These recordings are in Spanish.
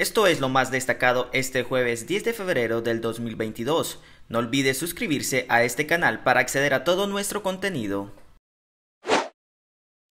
Esto es lo más destacado este jueves 10 de febrero del 2022. No olvides suscribirse a este canal para acceder a todo nuestro contenido.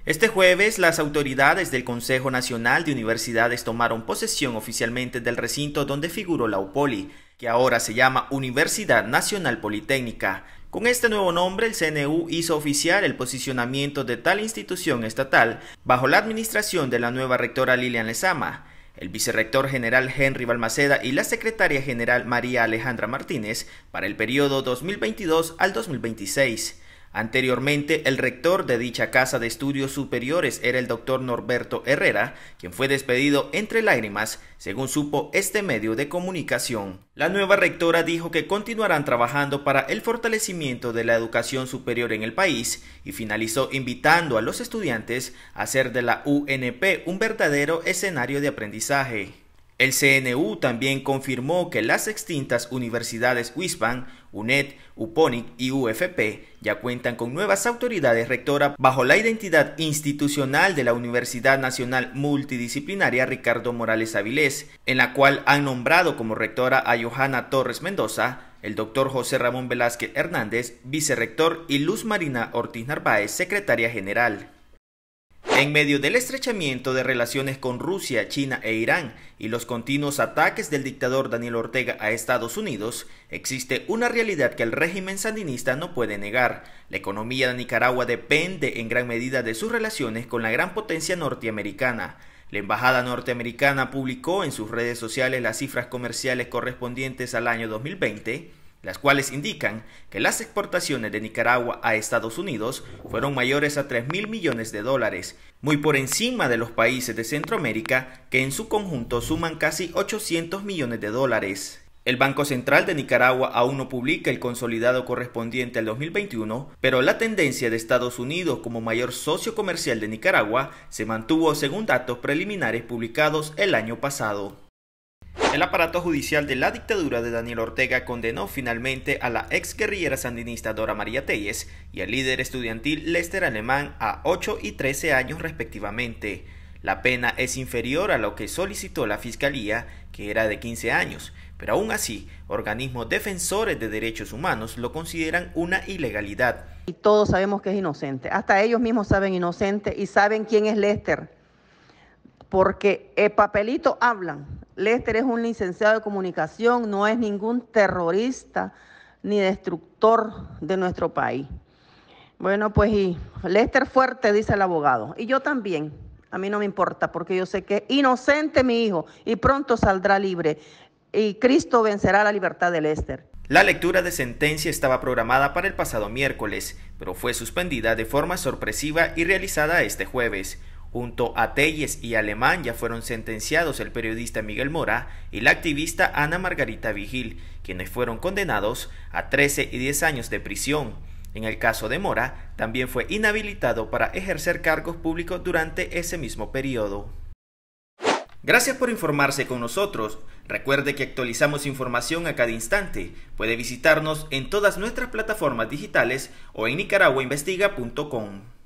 Este jueves, las autoridades del Consejo Nacional de Universidades tomaron posesión oficialmente del recinto donde figuró la UPOLI, que ahora se llama Universidad Nacional Politécnica. Con este nuevo nombre, el CNU hizo oficial el posicionamiento de tal institución estatal bajo la administración de la nueva rectora Lilian Lezama el vicerrector general Henry Balmaceda y la secretaria general María Alejandra Martínez para el periodo 2022 al 2026 Anteriormente, el rector de dicha Casa de Estudios Superiores era el doctor Norberto Herrera, quien fue despedido entre lágrimas, según supo este medio de comunicación. La nueva rectora dijo que continuarán trabajando para el fortalecimiento de la educación superior en el país y finalizó invitando a los estudiantes a hacer de la UNP un verdadero escenario de aprendizaje. El CNU también confirmó que las extintas universidades WISPAN, UNED, UPONIC y UFP ya cuentan con nuevas autoridades rectoras bajo la identidad institucional de la Universidad Nacional Multidisciplinaria Ricardo Morales Avilés, en la cual han nombrado como rectora a Johanna Torres Mendoza, el doctor José Ramón Velázquez Hernández, vicerrector, y Luz Marina Ortiz Narváez, secretaria general. En medio del estrechamiento de relaciones con Rusia, China e Irán y los continuos ataques del dictador Daniel Ortega a Estados Unidos, existe una realidad que el régimen sandinista no puede negar. La economía de Nicaragua depende en gran medida de sus relaciones con la gran potencia norteamericana. La Embajada norteamericana publicó en sus redes sociales las cifras comerciales correspondientes al año 2020 las cuales indican que las exportaciones de Nicaragua a Estados Unidos fueron mayores a 3.000 mil millones de dólares, muy por encima de los países de Centroamérica que en su conjunto suman casi 800 millones de dólares. El Banco Central de Nicaragua aún no publica el consolidado correspondiente al 2021, pero la tendencia de Estados Unidos como mayor socio comercial de Nicaragua se mantuvo según datos preliminares publicados el año pasado. El aparato judicial de la dictadura de Daniel Ortega condenó finalmente a la ex guerrillera sandinista Dora María Telles y al líder estudiantil Lester Alemán a 8 y 13 años respectivamente. La pena es inferior a lo que solicitó la fiscalía, que era de 15 años, pero aún así, organismos defensores de derechos humanos lo consideran una ilegalidad. Y todos sabemos que es inocente, hasta ellos mismos saben inocente y saben quién es Lester, porque el papelito hablan Lester es un licenciado de comunicación, no es ningún terrorista ni destructor de nuestro país. Bueno, pues y Lester fuerte, dice el abogado, y yo también. A mí no me importa porque yo sé que es inocente mi hijo y pronto saldrá libre y Cristo vencerá la libertad de Lester. La lectura de sentencia estaba programada para el pasado miércoles, pero fue suspendida de forma sorpresiva y realizada este jueves. Junto a Telles y Alemán ya fueron sentenciados el periodista Miguel Mora y la activista Ana Margarita Vigil, quienes fueron condenados a 13 y 10 años de prisión. En el caso de Mora, también fue inhabilitado para ejercer cargos públicos durante ese mismo periodo. Gracias por informarse con nosotros. Recuerde que actualizamos información a cada instante. Puede visitarnos en todas nuestras plataformas digitales o en nicaraguainvestiga.com.